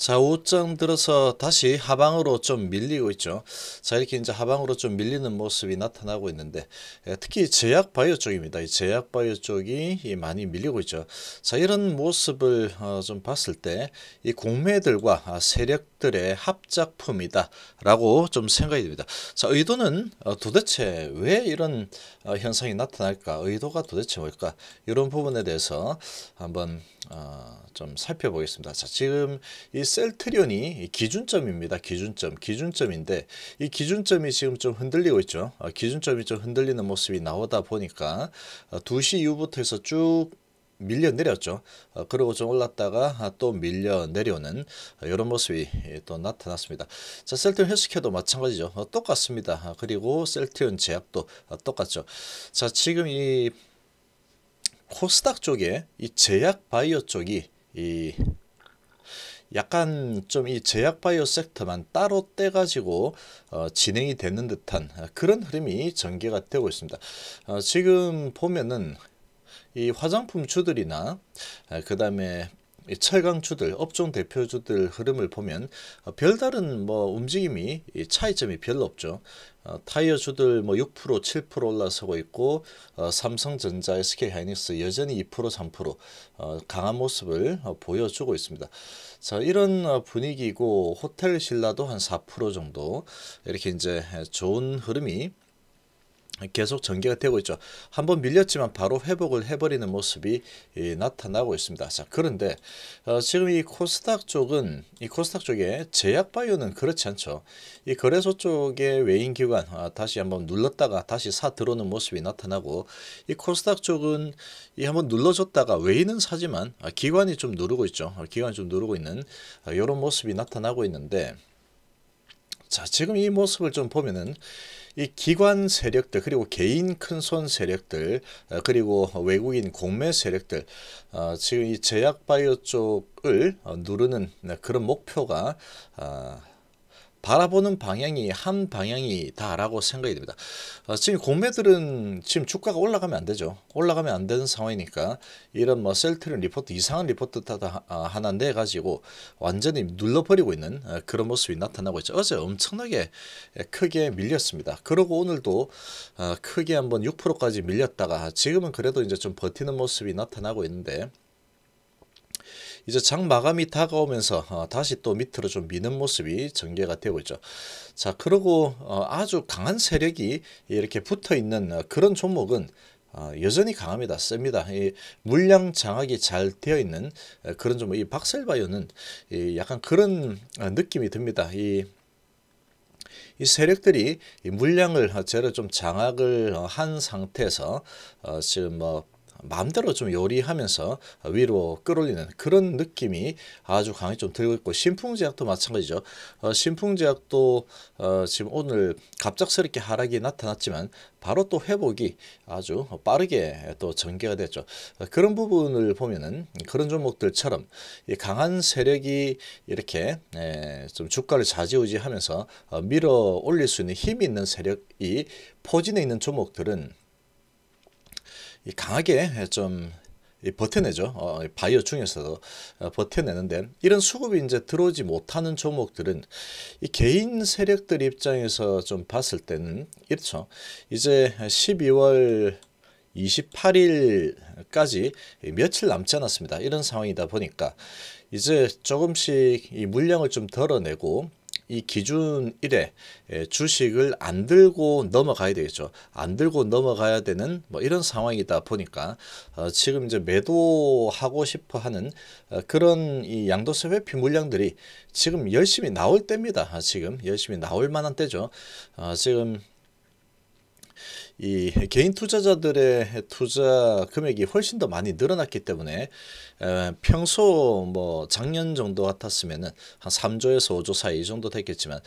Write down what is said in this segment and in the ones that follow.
자 5장 들어서 다시 하방으로 좀 밀리고 있죠. 자 이렇게 이제 하방으로 좀 밀리는 모습이 나타나고 있는데 특히 제약 바이오 쪽입니다. 이 제약 바이오 쪽이 많이 밀리고 있죠. 자 이런 모습을 어, 좀 봤을 때 이 공매들과 아, 세력 작들의 합작품이다 라고 좀 생각이 듭니다. 자, 의도는 어, 도대체 왜 이런 어, 현상이 나타날까? 의도가 도대체 뭘까? 이런 부분에 대해서 한번 어, 좀 살펴보겠습니다. 자, 지금 이 셀트리온이 기준점입니다. 기준점, 기준점인데 이 기준점이 지금 좀 흔들리고 있죠. 기준점이 좀 흔들리는 모습이 나오다 보니까 2시 이후부터 해서 쭉 밀려 내렸죠. 어, 그리고 좀 올랐다가 또 밀려 내려오는 이런 모습이 또 나타났습니다. 자, 셀티온 헬스케도 마찬가지죠. 어, 똑같습니다. 아, 그리고 셀티온 제약도 어, 똑같죠. 자, 지금 이 코스닥 쪽에 이 제약 바이오 쪽이 이 약간 좀 이 제약 바이오 섹터만 따로 떼가지고 어, 진행이 되는 듯한 아, 그런 흐름이 전개가 되고 있습니다. 어, 지금 보면은 이 화장품주들이나 아, 그 다음에 철강주들, 업종 대표주들 흐름을 보면 어, 별다른 뭐 움직임이 차이점이 별로 없죠. 타이어주들 뭐6% 7% 올라서고 있고 어, 삼성전자, SK하이닉스 여전히 2% 3% 어, 강한 모습을 보여주고 있습니다. 자 이런 분위기고 호텔 신라도 한 4% 정도 이렇게 이제 좋은 흐름이 계속 전개가 되고 있죠. 한번 밀렸지만 바로 회복을 해버리는 모습이 예, 나타나고 있습니다. 자, 그런데 어, 지금 이 코스닥 쪽은 이 코스닥 쪽에 제약바이오는 그렇지 않죠. 이 거래소 쪽에 외인 기관 아, 다시 한번 눌렀다가 다시 사 들어오는 모습이 나타나고 이 코스닥 쪽은 이 한번 눌러줬다가 외인은 사지만 아, 기관이 좀 누르고 있죠. 아, 기관이 좀 누르고 있는 이런 아, 모습이 나타나고 있는데 자, 지금 이 모습을 좀 보면은 이 기관 세력들 그리고 개인 큰손 세력들 어, 그리고 외국인 공매 세력들 어, 지금 이 제약 바이오 쪽을 어, 누르는 네, 그런 목표가 아, 바라보는 방향이 한 방향이다라고 생각이 됩니다. 어, 지금 공매들은 지금 주가가 올라가면 안 되죠. 올라가면 안 되는 상황이니까 이런 뭐셀트리 리포트 이상한 리포트 다 아, 하나 내 가지고 완전히 눌러버리고 있는 어, 그런 모습이 나타나고 있죠. 어제 엄청나게 크게 밀렸습니다. 그리고 오늘도 어, 크게 한번 6%까지 밀렸다가 지금은 그래도 이제 좀 버티는 모습이 나타나고 있는데 이제 장 마감이 다가오면서 어, 다시 또 밑으로 좀 미는 모습이 전개가 되고 있죠. 자 그리고 어, 아주 강한 세력이 이렇게 붙어 있는 어, 그런 종목은 여전히 강합니다. 셉니다. 물량 장악이 잘 되어 있는 그런 좀이 박셀바이오는 약간 그런 느낌이 듭니다. 이이 세력들이 물량을 제로 좀 장악을 한 상태에서 지금 뭐 마음대로 좀 요리하면서 위로 끌어올리는 그런 느낌이 아주 강하게 좀 들고 있고 신풍제약도 마찬가지죠. 어, 신풍제약도 어, 지금 오늘 갑작스럽게 하락이 나타났지만 바로 또 회복이 아주 빠르게 또 전개가 됐죠. 어, 그런 부분을 보면은 그런 종목들처럼 강한 세력이 이렇게 좀 주가를 좌지우지하면서 어, 밀어 올릴 수 있는 힘이 있는 세력이 포진해 있는 종목들은 강하게 좀 버텨내죠. 어, 바이어 중에서도 어, 버텨내는데 이런 수급이 이제 들어오지 못하는 종목들은 이 개인 세력들 입장에서 좀 봤을 때는 이렇죠. 이제 12월 28일까지 며칠 남지 않았습니다. 이런 상황이다 보니까 이제 조금씩 이 물량을 좀 덜어내고 이 기준 1에 예, 주식을 안 들고 넘어가야 되겠죠. 안 들고 넘어가야 되는 뭐 이런 상황이다 보니까 어 지금 이제 매도하고 싶어 하는 어 그런 이 양도세 회피 물량들이 지금 열심히 나올 때입니다. 아, 지금 열심히 나올 만한 때죠. 어 지금 이 개인 투자자들의 투자 금액이 훨씬 더 많이 늘어났기 때문에 평소 뭐 작년 정도 같았으면은 한 3조에서 5조 사이 정도 됐겠지만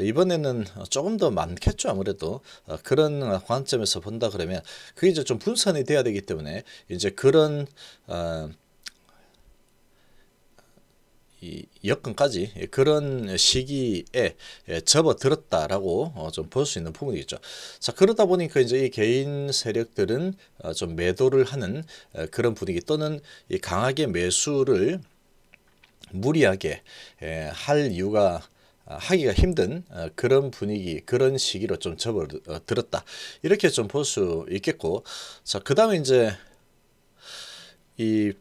이번에는 조금 더 많겠죠 아무래도 어, 그런 관점에서 본다 그러면 그게 이제 좀 분산이 돼야 되기 때문에 이제 그런 어, 이 여건까지 그런 시기에 예, 접어들었다라고 어, 좀볼 수 있는 부분이겠죠. 자 그러다 보니까 이제 이 개인 세력들은 어, 좀 매도를 하는 어, 그런 분위기 또는 강하게 매수를 무리하게 예, 할 이유가 아, 하기가 힘든 그런 분위기 그런 시기로 좀 접어들었다 이렇게 좀 볼 수 있겠고 자그 다음에 이제 이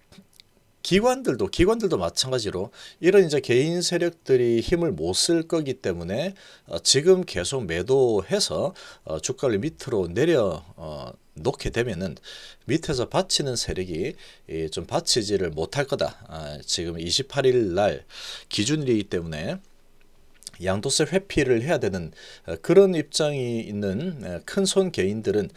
기관들도 기관들도 마찬가지로 이런 이제 개인 세력들이 힘을 못 쓸 거기 때문에 어, 지금 계속 매도해서 어, 주가를 밑으로 내려 어, 놓게 되면은 밑에서 받치는 세력이 좀 받치지를 못할 거다. 아, 지금 28일 날 기준일이기 때문에 양도세 회피를 해야 되는 어, 그런 입장이 있는 큰 손 개인들은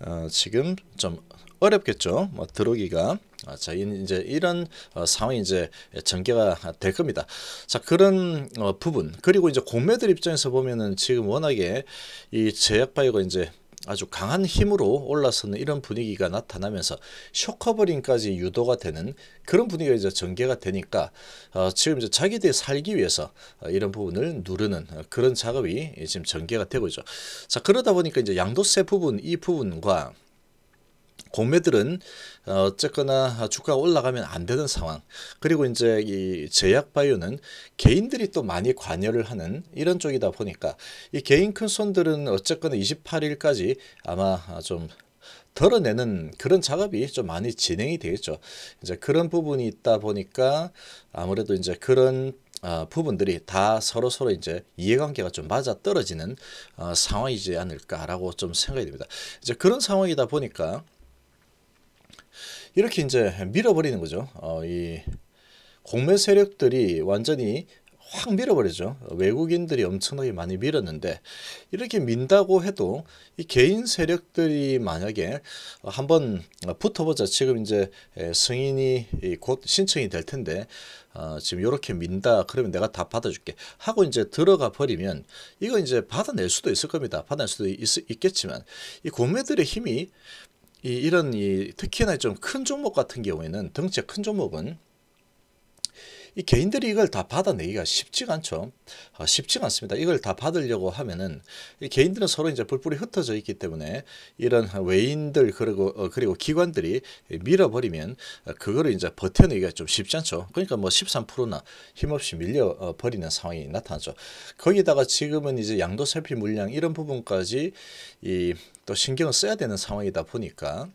어, 지금 좀 어렵겠죠. 뭐 들어오기가 저 아, 이제 이런 어, 상황이 이제 전개가 될 겁니다. 자 그런 어, 부분 그리고 이제 공매들 입장에서 보면은 지금 워낙에 이 제약바이오가 이제 아주 강한 힘으로 올라서는 이런 분위기가 나타나면서 쇼커버링까지 유도가 되는 그런 분위기가 이제 전개가 되니까 어, 지금 이제 자기들이 살기 위해서 어, 이런 부분을 누르는 어, 그런 작업이 지금 전개가 되고 있죠. 자 그러다 보니까 이제 양도세 부분 이 부분과 공매들은 어, 어쨌거나 주가가 올라가면 안 되는 상황. 그리고 이제 이 제약 바이오는 개인들이 또 많이 관여를 하는 이런 쪽이다 보니까 이 개인 큰손들은 어쨌거나 28일까지 아마 좀 덜어내는 그런 작업이 좀 많이 진행이 되겠죠. 이제 그런 부분이 있다 보니까 아무래도 이제 그런 어, 부분들이 다 서로 서로 이제 이해관계가 좀 맞아 떨어지는 어, 상황이지 않을까라고 좀 생각이 됩니다. 이제 그런 상황이다 보니까 이렇게 이제 밀어버리는 거죠. 어, 이 공매 세력들이 완전히 확 밀어버리죠. 외국인들이 엄청나게 많이 밀었는데 이렇게 민다고 해도 이 개인 세력들이 만약에 한번 붙어보자. 지금 이제 승인이 곧 신청이 될 텐데 어, 지금 이렇게 민다. 그러면 내가 다 받아줄게. 하고 이제 들어가 버리면 이거 이제 받아낼 수도 있을 겁니다. 받아낼 수도 있, 겠지만이 공매들의 힘이 이, 이런 이 특히나 좀 큰 종목 같은 경우에는 등치가큰 종목은 이 개인들이 이걸 다 받아내기가 쉽지가 않죠. 아, 쉽지가 않습니다. 이걸 다 받으려고 하면은 이 개인들은 서로 이제 불불이 흩어져 있기 때문에 이런 외인들 그리고 어, 그리고 기관들이 밀어버리면 그거를 이제 버텨내기가 좀 쉽지 않죠. 그러니까 뭐 13%나 힘없이 밀려 버리는 상황이 나타나죠. 거기다가 지금은 이제 양도살피 물량 이런 부분까지 이 또 신경을 써야 되는 상황이다 보니까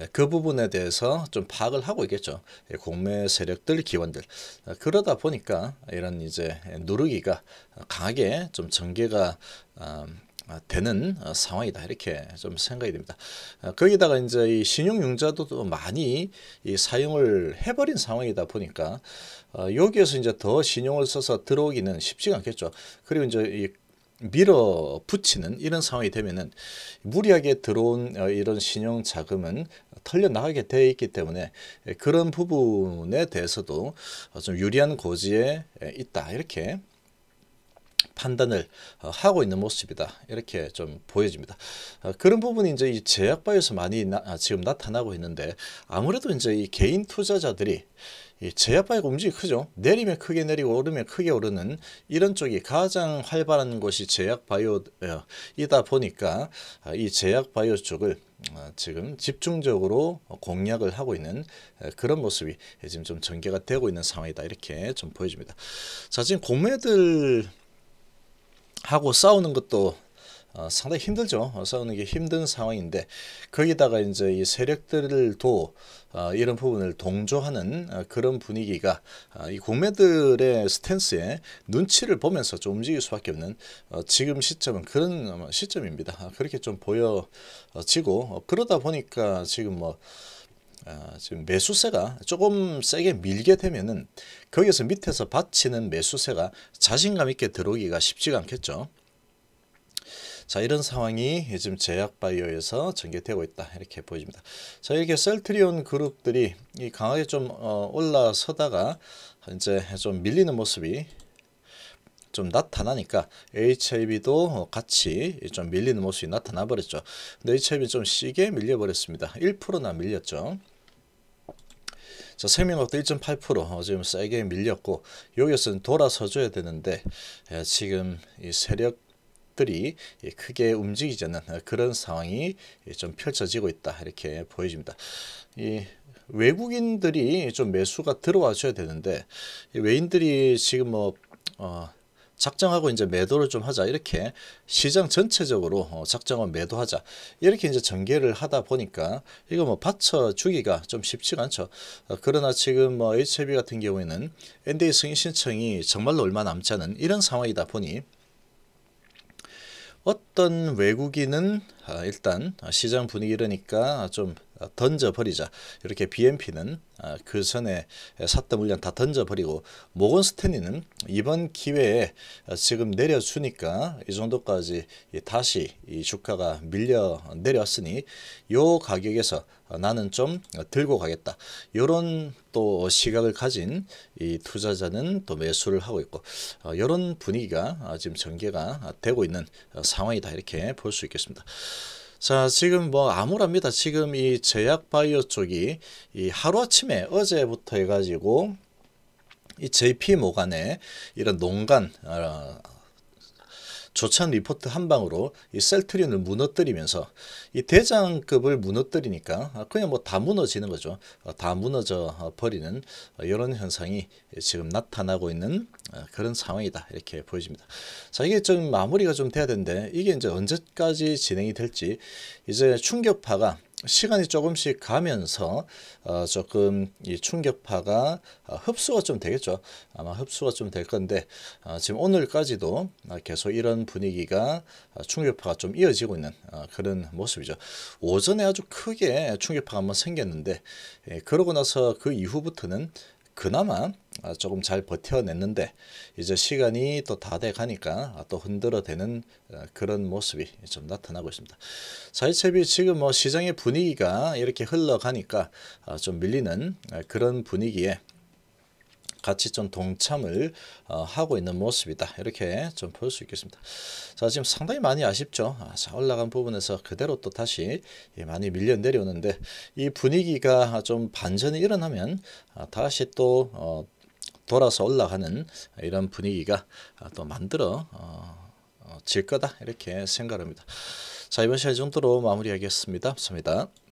예, 그 부분에 대해서 좀 파악을 하고 있겠죠. 공매 예, 세력들, 기관들. 아, 그러다 보니까 이런 이제 누르기가 강하게 좀 전개가 아, 되는 어, 상황이다 이렇게 좀 생각이 됩니다. 아, 거기다가 이제 이 신용융자도 많이 사용을 해버린 상황이다 보니까 어, 여기에서 이제 더 신용을 써서 들어오기는 쉽지가 않겠죠. 그리고 이제 이 밀어붙이는 이런 상황이 되면은 무리하게 들어온 어, 이런 신용 자금은 털려나가게 되어 있기 때문에 그런 부분에 대해서도 좀 유리한 고지에 있다 이렇게 판단을 하고 있는 모습이다 이렇게 좀 보여집니다. 어, 그런 부분이 이제 제약바에서 많이 나, 지금 나타나고 있는데 아무래도 이제 이 개인 투자자들이 제압바위가 움직이 크죠. 내리면 크게 내리고 오르면 크게 오르는 이런 쪽이 가장 활발한 곳이 제약바이오이다 어, 보니까 이 제약바이오 쪽을 어, 지금 집중적으로 공략을 하고 있는 어, 그런 모습이 지금 좀 전개가 되고 있는 상황이다 이렇게 좀 보여집니다. 자 지금 고매들 하고 싸우는 것도 어, 상당히 힘들죠. 싸우는 어, 게 힘든 상황인데 거기다가 이제 이 세력들도 어, 이런 부분을 동조하는 그런 분위기가 이 국민들의 스탠스에 눈치를 보면서 좀 움직일 수밖에 없는 지금 시점은 그런 시점입니다. 아, 그렇게 좀 보여지고 그러다 보니까 지금 뭐 아, 지금 매수세가 조금 세게 밀게 되면은 거기에서 밑에서 받치는 매수세가 자신감 있게 들어오기가 쉽지가 않겠죠. 자 이런 상황이 요즘 제약바이오에서 전개되고 있다 이렇게 보입니다. 자 이렇게 셀트리온 그룹들이 이 강하게 좀 어, 올라서다가 이제 좀 밀리는 모습이 좀 나타나니까 HIV도 같이 좀 밀리는 모습이 나타나 버렸죠. 근데 HIV는 좀 시게 밀려 버렸습니다. 1%나 밀렸죠. 자, 생명업도 1.8% 지금 세게 밀렸고 여기서는 돌아서줘야 되는데 예, 지금 이 세력 것들이 예, 크게 움직이지 않는 어, 그런 상황이 예, 좀 펼쳐지고 있다 이렇게 보여집니다. 이 외국인들이 좀 매수가 들어와 줘야 되는데 외인들이 지금 뭐 어, 작정하고 이제 매도를 좀 하자 이렇게 시장 전체적으로 어, 작정을 매도하자 이렇게 이제 전개를 하다 보니까 이거 뭐 받쳐주기가 좀 쉽지가 않죠 어, 그러나 지금 뭐 HLB e 같은 경우에는 NDA 승인 신청이 정말로 얼마 남지 않은 이런 상황이다 보니 어떤 외국인은 아, 일단 시장 분위기라니까 좀 던져버리자. 이렇게 BNP는 아, 그 전에 샀던 물량 다 던져버리고 모건 스탠리는 이번 기회에 어, 지금 내려주니까 이 정도까지 다시 이 주가가 밀려 내렸으니요 가격에서 나는 좀 들고 가겠다. 이런 또 시각을 가진 이 투자자는 또 매수를 하고 있고 이런 어, 분위기가 지금 전개가 되고 있는 상황이다 이렇게 볼 수 있겠습니다. 자, 지금 뭐 암울합니다. 지금 이 제약 바이오 쪽이 이 하루아침에 어제부터 해가지고 이 JP 모간에 이런 농간 어, 조찬 리포트 한 방으로 이 셀트리온을 무너뜨리면서 이 대장급을 무너뜨리니까 그냥 뭐 다 무너지는 거죠. 어, 다 무너져 버리는 이런 어, 현상이 지금 나타나고 있는 어, 그런 상황이다. 이렇게 보여집니다. 자, 이게 좀 마무리가 좀 돼야 되는데 이게 이제 언제까지 진행이 될지 이제 충격파가 시간이 조금씩 가면서 어 조금 이 충격파가 어, 흡수가 좀 되겠죠. 아마 흡수가 좀 될 건데 어 지금 오늘까지도 어, 계속 이런 분위기가 어, 충격파가 좀 이어지고 있는 그런 모습이죠. 오전에 아주 크게 충격파가 한번 생겼는데 예, 그러고 나서 그 이후부터는 그나마 조금 잘 버텨냈는데 이제 시간이 또 다 돼 가니까 또 흔들어대는 어, 그런 모습이 좀 나타나고 있습니다. 자이첩이 지금 뭐 시장의 분위기가 이렇게 흘러가니까 어, 좀 밀리는 어, 그런 분위기에 같이 좀 동참을 어, 하고 있는 모습이다. 이렇게 좀 볼 수 있겠습니다. 자, 지금 상당히 많이 아쉽죠. 아, 자, 올라간 부분에서 그대로 또 다시 예, 많이 밀려 내려오는데 이 분위기가 좀 반전이 일어나면 아, 다시 또 어, 돌아서 올라가는 이런 분위기가 아, 또 만들어 어, 어, 질 거다 이렇게 생각합니다. 자 이번 시간 정도로 마무리하겠습니다. 감사합니다.